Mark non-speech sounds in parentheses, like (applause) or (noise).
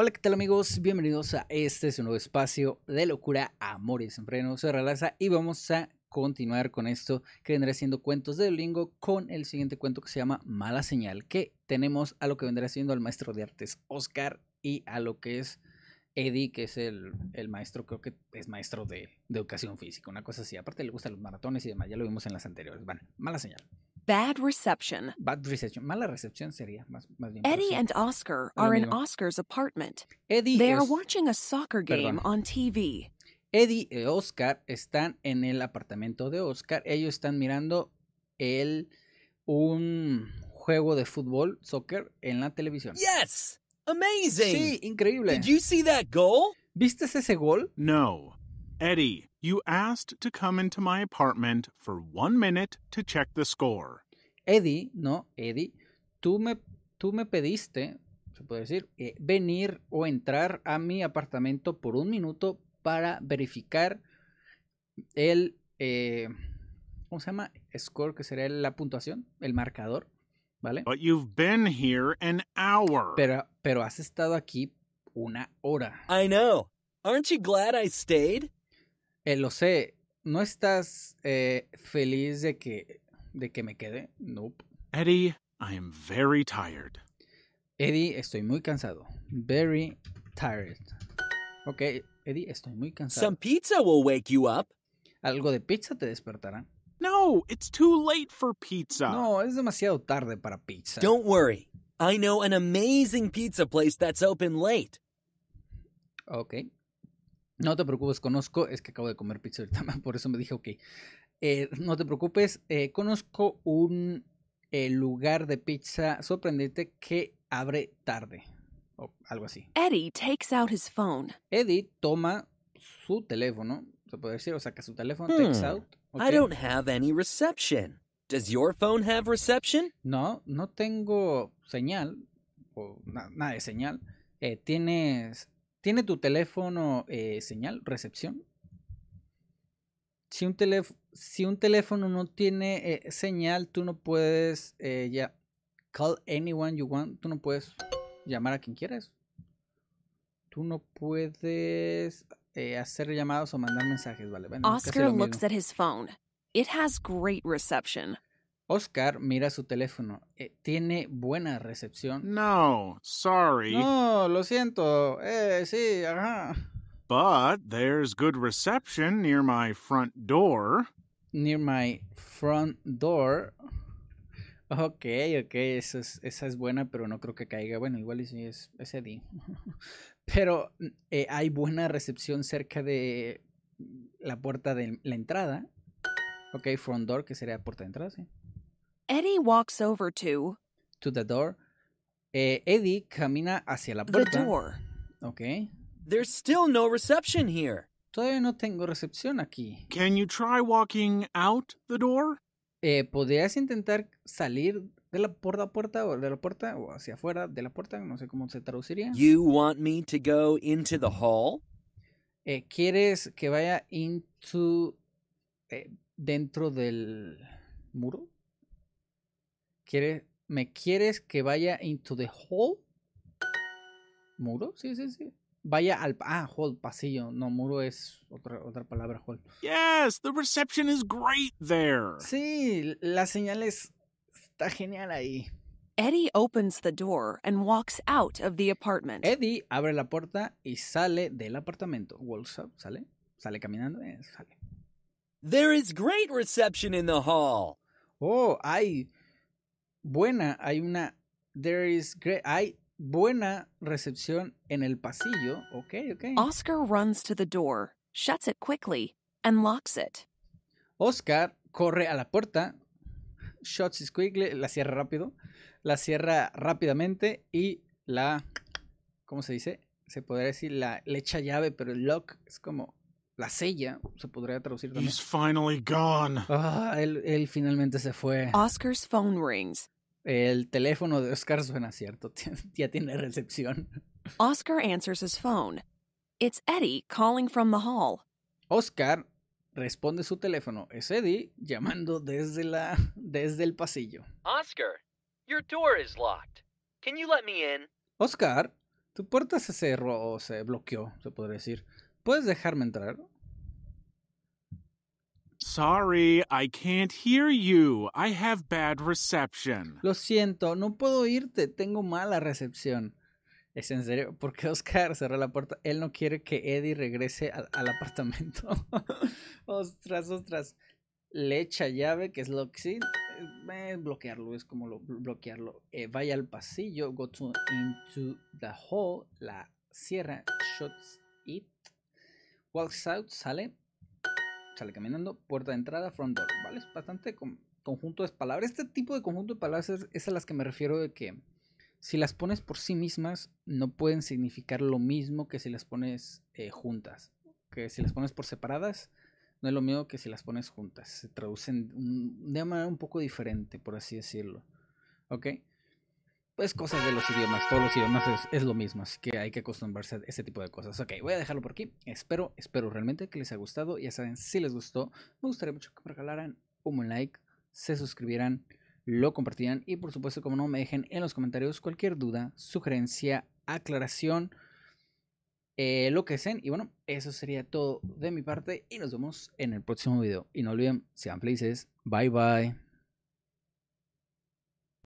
Hola, ¿qué tal amigos? Bienvenidos a este nuevo espacio de locura, amor y desenfreno. se relaza y vamos a continuar con esto que vendrá siendo cuentos de Dolingo con el siguiente cuento que se llama Mala Señal, que tenemos a lo que vendrá siendo al maestro de artes Oscar y a lo que es Eddie, que es el, maestro, creo que es maestro de, de educación física, una cosa así. Aparte le gustan los maratones y demás, ya lo vimos en las anteriores. Bueno, Mala Señal. Bad reception. Bad reception. Mala recepción sería más, más bien. Eddie and Oscar are in Oscar's apartment. Eddie They are watching a soccer game on TV. Eddie y Oscar están en el apartamento de Oscar. Ellos están mirando el un juego de fútbol, soccer, en la televisión. Yes, amazing. Sí, increíble. Did you see that goal? ¿Viste ese gol? No. Eddie, You asked to come into my apartment for one minute to check the score. Eddie, no, Eddie, tú me, tú me pediste, se puede decir, eh, venir o entrar a mi apartamento por un minuto para verificar el, eh, ¿cómo se llama? Score, que sería la puntuación, el marcador, ¿vale? But you've been here an hour. Pero, pero has estado aquí una hora. I know. Aren't you glad I stayed? Eh, lo sé. ¿No estás eh, feliz de que, de que me quede? Nope. Eddie, I am very tired. Eddie, estoy muy cansado. Very tired. Ok, Eddie, estoy muy cansado. Some pizza will wake you up. Algo de pizza te despertará. No, it's too late for pizza. No, es demasiado tarde para pizza. Don't worry. I know an amazing pizza place that's open late. Okay. No te preocupes, conozco, es que acabo de comer pizza ahorita, (laughs) por eso me dije, ok, eh, no te preocupes, eh, conozco un eh, lugar de pizza sorprendente que abre tarde, o algo así. Eddie takes out his phone. Eddie toma su teléfono, se puede decir, o saca su teléfono, takes hmm. out. I don't have any reception. Does your phone have reception? No, no tengo señal, o nada de señal. ¿Tienes ¿Tiene tu teléfono eh, señal, recepción? Si un, teléfono, si un teléfono no tiene eh, señal, tú no puedes eh, ya. Call anyone you want. Tú no puedes llamar a quien quieras. Tú no puedes hacer llamados o mandar mensajes, ¿vale? Oscar looks at his phone. It has great reception. Oscar mira su teléfono. Eh, tiene buena recepción. No, sorry. No, lo siento. Eh, sí, ajá. But there's good reception near my front door. Near my front door. Ok, ok, esa es, esa es buena, pero no creo que caiga. Bueno, igual es, es, es Eddie. (laughs) Pero eh, hay buena recepción cerca de la puerta de la entrada. Ok, front door, que sería puerta de entrada, sí. Eddie walks over to. To the door. Eh, Eddie camina hacia la puerta. The door. Okay. There's still no reception here. Todavía no tengo recepción aquí. Can you try walking out the door? Eh, ¿Podrías intentar salir de la puerta a puerta o de la puerta o hacia afuera de la puerta? No sé cómo se traduciría. You want me to go into the hall? Eh, ¿Quieres que vaya into eh, dentro del muro? Quiere ¿Me quieres que vaya into the hall? ¿Muro? Sí, sí, sí. Vaya al. Ah, hall, pasillo. No, muro es otra, otra palabra, hall. Yes, the reception is great there. Sí, la señal es, está genial ahí. Eddie opens the door and walks out of the apartment. Eddie abre la puerta y sale del apartamento. Walks out, sale, sale caminando, eh, sale. There is great reception in the hall. Oh, hay buena, hay una, there is great, hay buena recepción en el pasillo. Ok, ok. Oscar runs to the door, shuts it quickly, and locks it. Oscar corre a la puerta, shuts it quickly, la cierra rápido, la cierra rápidamente y la, ¿cómo se dice? Se podría decir la, le echa llave, pero el lock es como la sella, se podría traducir también. Ah, él, él finalmente se fue. Oscar's phone rings. El teléfono de Oscar suena cierto, (laughs) ya tiene recepción. Oscar Eddie calling from the hall. Oscar responde su teléfono. Es Eddie llamando desde la desde el pasillo. Oscar, your door is locked. Can you let me in? Oscar, tu puerta se cerró o se bloqueó, se podría decir. ¿Puedes dejarme entrar? Sorry, I can't hear you. I have bad reception. Lo siento, no puedo irte. Tengo mala recepción. Es en serio, porque Oscar cerró la puerta. Él no quiere que Eddie regrese al, apartamento. (laughs) ostras, ostras. Le echa llave, que es lo que sí. Eh, eh, bloquearlo, es como bloquearlo. Eh, vaya al pasillo, go to into the hall, la cierra, shuts it Walks out, sale. Sale caminando. Puerta de entrada, front door. ¿Vale? Es bastante con, conjunto de palabras. Este tipo de conjunto de palabras es, a las que me refiero de que si las pones por sí mismas no pueden significar lo mismo que si las pones eh, juntas. Que si las pones por separadas no es lo mismo que si las pones juntas. Se traducen de una manera un poco diferente, por así decirlo. ¿Ok? pues cosas de los idiomas. Todos los idiomas es, lo mismo, así que hay que acostumbrarse a ese tipo de cosas. Ok, voy a dejarlo por aquí. Espero, espero realmente que les haya gustado. Ya saben, si les gustó, me gustaría mucho que me regalaran un like, se suscribieran, lo compartieran y por supuesto, como no, me dejen en los comentarios cualquier duda, sugerencia, aclaración, eh, lo que deseen. Y bueno, eso sería todo de mi parte y nos vemos en el próximo video. Y no olviden, sean felices. Bye bye.